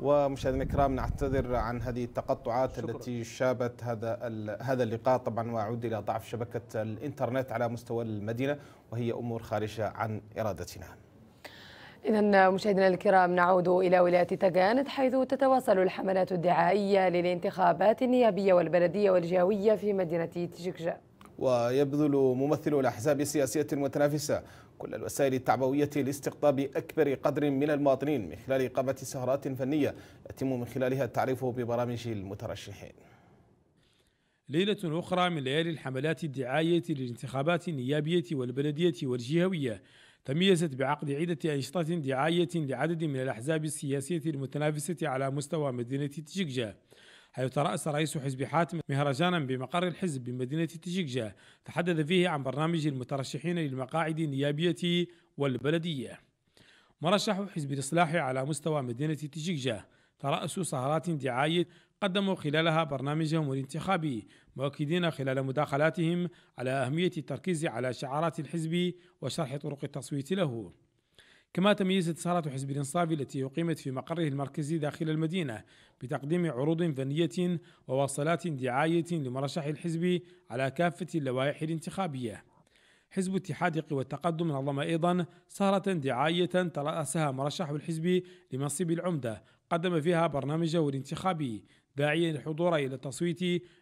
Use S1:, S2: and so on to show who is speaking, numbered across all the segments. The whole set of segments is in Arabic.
S1: ومشاهدينا الكرام نعتذر عن هذه التقطعات شكرا. التي شابت هذا هذا اللقاء طبعا واعود الى ضعف شبكه الانترنت على مستوى المدينه وهي امور خارجه عن ارادتنا.
S2: إذا مشاهدينا الكرام نعود إلى ولاية تجانت حيث تتواصل الحملات الدعائية للانتخابات النيابية والبلدية والجهويه في مدينة تشيكجا.
S1: ويبذل ممثل الأحزاب السياسية المتنافسة كل الوسائل التعبوية لاستقطاب أكبر قدر من المواطنين من خلال إقامة سهرات فنية يتم من خلالها التعريف ببرامج المترشحين
S3: ليلة أخرى من ليالي الحملات الدعاية للانتخابات النيابية والبلدية والجهوية تميزت بعقد عدة أنشطة دعاية لعدد من الأحزاب السياسية المتنافسة على مستوى مدينة تشججة حيث ترأس رئيس حزب حاتم مهرجانا بمقر الحزب بمدينة تجيجة تحدث فيه عن برنامج المترشحين للمقاعد النيابية والبلدية مرشح حزب الإصلاح على مستوى مدينة تجيجة ترأسوا سهرات دعاية قدموا خلالها برنامجهم الانتخابي مؤكدين خلال مداخلاتهم على أهمية التركيز على شعارات الحزب وشرح طرق التصويت له كما تميزت سهرة حزب الإنصاف التي أقيمت في مقره المركزي داخل المدينة بتقديم عروض فنية وواصلات دعاية لمرشح الحزب على كافة اللوائح الانتخابية حزب اتحاد قوى التقدم نظم أيضا سهرة دعاية ترأسها مرشح الحزب لمنصب العمدة قدم فيها برنامجه الانتخابي داعيا الحضور إلى التصويت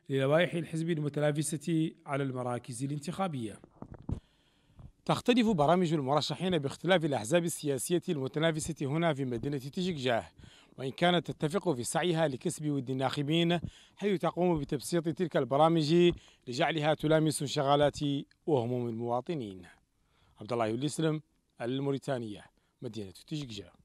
S3: للوائح الحزب المتنافسة على المراكز الانتخابية تختلف برامج المرشحين باختلاف الأحزاب السياسية المتنافسة هنا في مدينة تشججاه وإن كانت تتفق في سعيها لكسب ود الناخبين حيث تقوم بتبسيط تلك البرامج لجعلها تلامس انشغالات وهموم المواطنين عبد الله يولي الموريتانية مدينة تشججاه